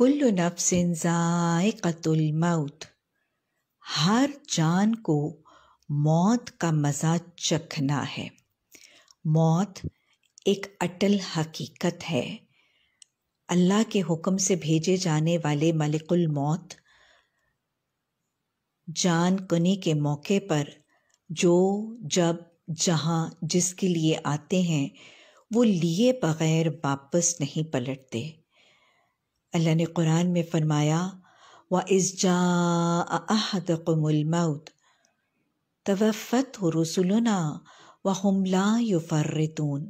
कुल्लु नफ्सिन ज़ायक़तुल मौत हर जान को मौत का मज़ा चखना है मौत एक अटल हकीकत है अल्लाह के हुक्म से भेजे जाने वाले मलिकुल मौत जान कुनी के मौके पर जो जब जहाँ जिसके लिए आते हैं वो लिए बग़ैर वापस नहीं पलटते अल्लाह ने कुरान में फरमाया व इज़ा अहद कमुलमौत तवफ़त हो रसुलना व हमला फर्रतून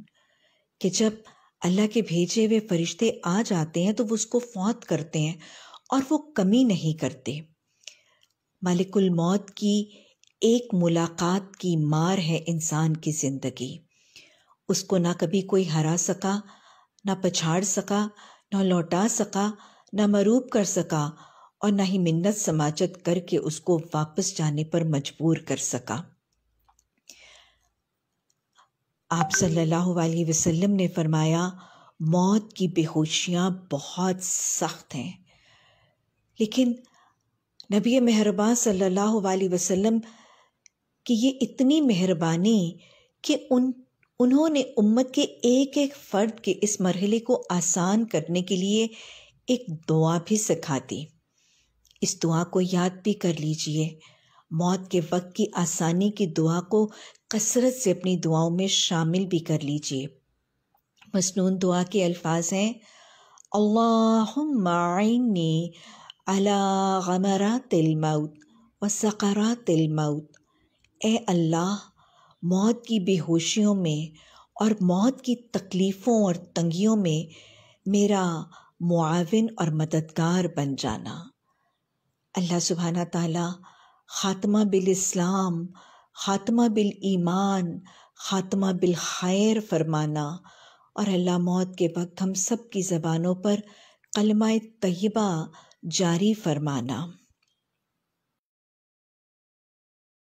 कि जब अल्लाह के भेजे हुए फरिश्ते आ जाते हैं तो वो उसको फौत करते हैं और वो कमी नहीं करते मालिकुल मौत की एक मुलाकात की मार है इंसान की ज़िंदगी उसको ना कभी कोई हरा सका ना पछाड़ सका न लौटा सका न मरूब कर सका और न ही मिन्नत समाचत करके उसको वापस जाने पर मजबूर कर सका आप सल्लल्लाहु अलैहि वसल्लम ने फरमाया मौत की बेहोशियां बहुत सख्त हैं लेकिन नबी मेहरबान सल्लल्लाहु अलैहि वसल्लम की ये इतनी मेहरबानी कि उन उन्होंने उम्मत के एक एक फ़र्द के इस मरहले को आसान करने के लिए एक दुआ भी सिखा दी इस दुआ को याद भी कर लीजिए मौत के वक्त की आसानी की दुआ को कसरत से अपनी दुआओं में शामिल भी कर लीजिए मसनून दुआ के अल्फाज हैं अल्लाहुम्माइनी अला मऊत व तिल मऊत ए अल्लाह मौत की बेहोशियों में और मौत की तकलीफ़ों और तंगियों में मेरा मुआविन और मददगार बन जाना अल्लाह सुबहाना ताला ख़ात्मा बिल इस्लाम ख़ात्मा बिल ईमान ख़ात्मा बिल खैर फरमाना और अल्लाह मौत के वक्त हम सब की ज़बानों पर कलमाए तयबा जारी फरमाना